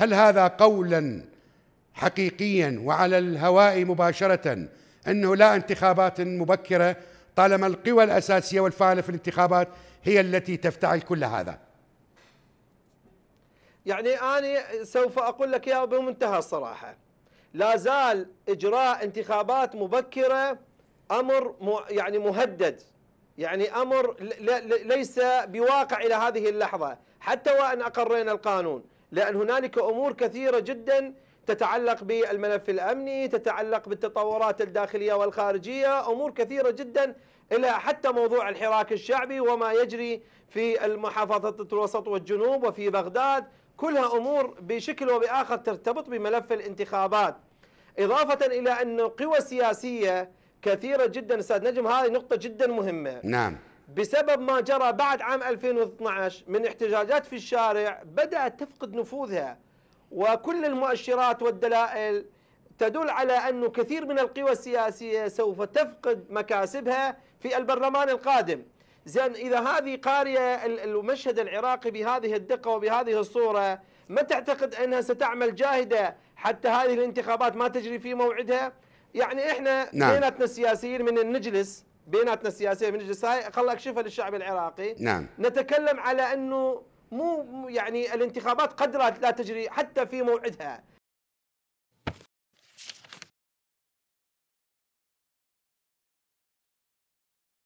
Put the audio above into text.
هل هذا قولا حقيقيا وعلى الهواء مباشره انه لا انتخابات مبكره طالما القوى الاساسيه والفاعله في الانتخابات هي التي تفتعل كل هذا يعني انا سوف اقول لك يا بمنتهى الصراحه لا زال اجراء انتخابات مبكره امر يعني مهدد يعني امر ليس بواقع الى هذه اللحظه حتى وان اقرينا القانون لأن هنالك أمور كثيرة جدا تتعلق بالملف الأمني تتعلق بالتطورات الداخلية والخارجية أمور كثيرة جدا إلى حتى موضوع الحراك الشعبي وما يجري في المحافظات الوسط والجنوب وفي بغداد كلها أمور بشكل وبآخر ترتبط بملف الانتخابات إضافة إلى أن قوى سياسيه كثيرة جدا أستاذ نجم هذه نقطة جدا مهمة نعم بسبب ما جرى بعد عام 2012 من احتجاجات في الشارع بدأت تفقد نفوذها وكل المؤشرات والدلائل تدل على أن كثير من القوى السياسية سوف تفقد مكاسبها في البرلمان القادم زين إذا هذه قارية المشهد العراقي بهذه الدقة وبهذه الصورة ما تعتقد أنها ستعمل جاهدة حتى هذه الانتخابات ما تجري في موعدها يعني إحنا نعم. بيناتنا السياسيين من نجلس بيناتنا السياسيه من الجساي خلي اكشفها للشعب العراقي نعم نتكلم على انه مو يعني الانتخابات قد لا تجري حتى في موعدها